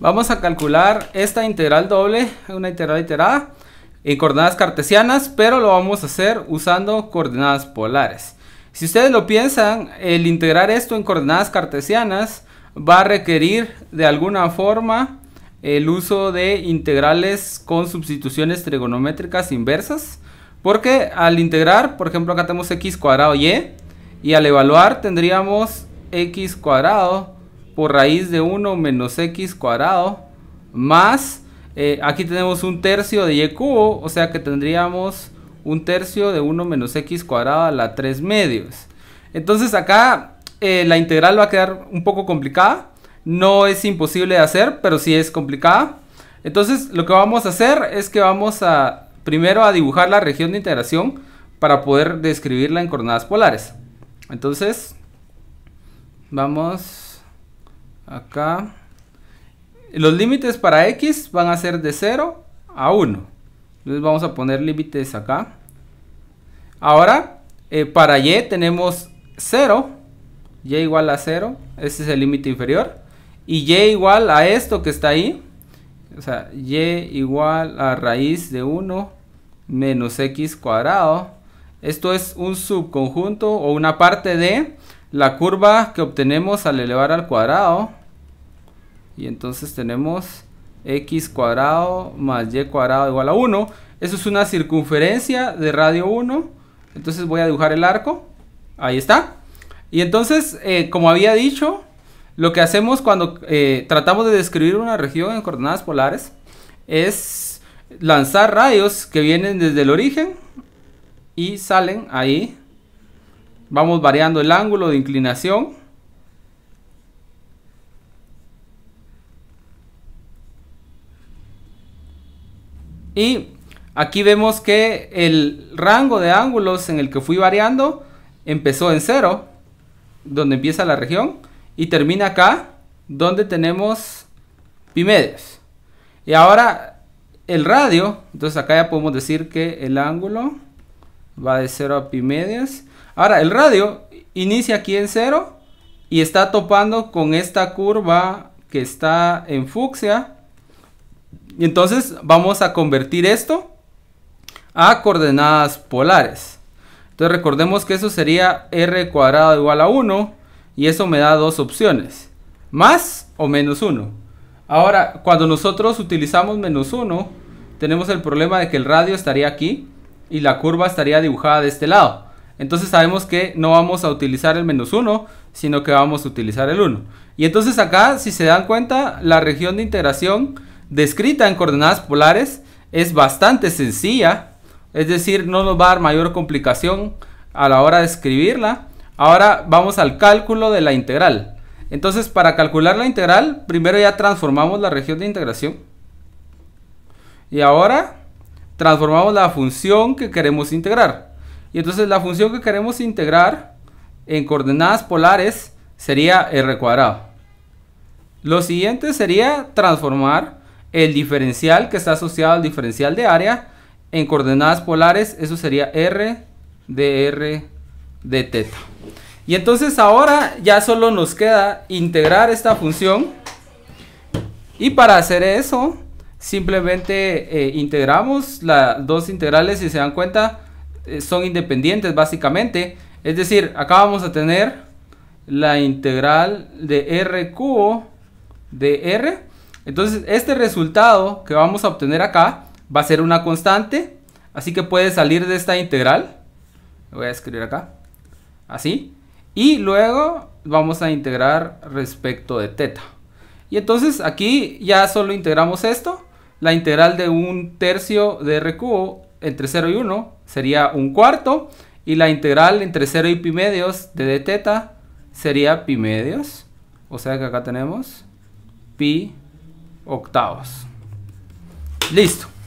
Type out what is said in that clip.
Vamos a calcular esta integral doble, una integral iterada, en coordenadas cartesianas, pero lo vamos a hacer usando coordenadas polares. Si ustedes lo piensan, el integrar esto en coordenadas cartesianas va a requerir de alguna forma el uso de integrales con sustituciones trigonométricas inversas, porque al integrar, por ejemplo acá tenemos x cuadrado y, e, y al evaluar tendríamos x cuadrado por raíz de 1 menos x cuadrado más, eh, aquí tenemos un tercio de y cubo, o sea que tendríamos un tercio de 1 menos x cuadrado a la 3 medios. Entonces acá eh, la integral va a quedar un poco complicada, no es imposible de hacer, pero sí es complicada. Entonces lo que vamos a hacer es que vamos a primero a dibujar la región de integración para poder describirla en coordenadas polares. Entonces, vamos acá. Los límites para X van a ser de 0 a 1. Entonces vamos a poner límites acá. Ahora, eh, para Y tenemos 0. Y igual a 0. ese es el límite inferior. Y Y igual a esto que está ahí. O sea, Y igual a raíz de 1 menos X cuadrado. Esto es un subconjunto o una parte de la curva que obtenemos al elevar al cuadrado y entonces tenemos x cuadrado más y cuadrado igual a 1. Eso es una circunferencia de radio 1. Entonces voy a dibujar el arco. Ahí está. Y entonces, eh, como había dicho, lo que hacemos cuando eh, tratamos de describir una región en coordenadas polares es lanzar radios que vienen desde el origen y salen ahí. Vamos variando el ángulo de inclinación Y aquí vemos que el rango de ángulos en el que fui variando empezó en 0, donde empieza la región, y termina acá, donde tenemos pi medios. Y ahora el radio, entonces acá ya podemos decir que el ángulo va de 0 a pi medios. Ahora el radio inicia aquí en 0 y está topando con esta curva que está en fucsia y entonces vamos a convertir esto a coordenadas polares. Entonces recordemos que eso sería r cuadrado igual a 1 y eso me da dos opciones, más o menos 1. Ahora, cuando nosotros utilizamos menos 1, tenemos el problema de que el radio estaría aquí y la curva estaría dibujada de este lado. Entonces sabemos que no vamos a utilizar el menos 1, sino que vamos a utilizar el 1. Y entonces acá, si se dan cuenta, la región de integración descrita en coordenadas polares es bastante sencilla, es decir, no nos va a dar mayor complicación a la hora de escribirla. Ahora vamos al cálculo de la integral. Entonces, para calcular la integral, primero ya transformamos la región de integración. Y ahora transformamos la función que queremos integrar. Y entonces la función que queremos integrar en coordenadas polares sería r cuadrado. Lo siguiente sería transformar el diferencial que está asociado al diferencial de área en coordenadas polares, eso sería R de R de teta. Y entonces ahora ya solo nos queda integrar esta función y para hacer eso simplemente eh, integramos las dos integrales y se dan cuenta eh, son independientes básicamente es decir acá vamos a tener la integral de r cubo de r entonces este resultado que vamos a obtener acá va a ser una constante, así que puede salir de esta integral. Lo voy a escribir acá, así. Y luego vamos a integrar respecto de teta. Y entonces aquí ya solo integramos esto. La integral de un tercio de r cubo entre 0 y 1 sería un cuarto. Y la integral entre 0 y pi medios de d teta sería pi medios. O sea que acá tenemos pi octavos. Listo.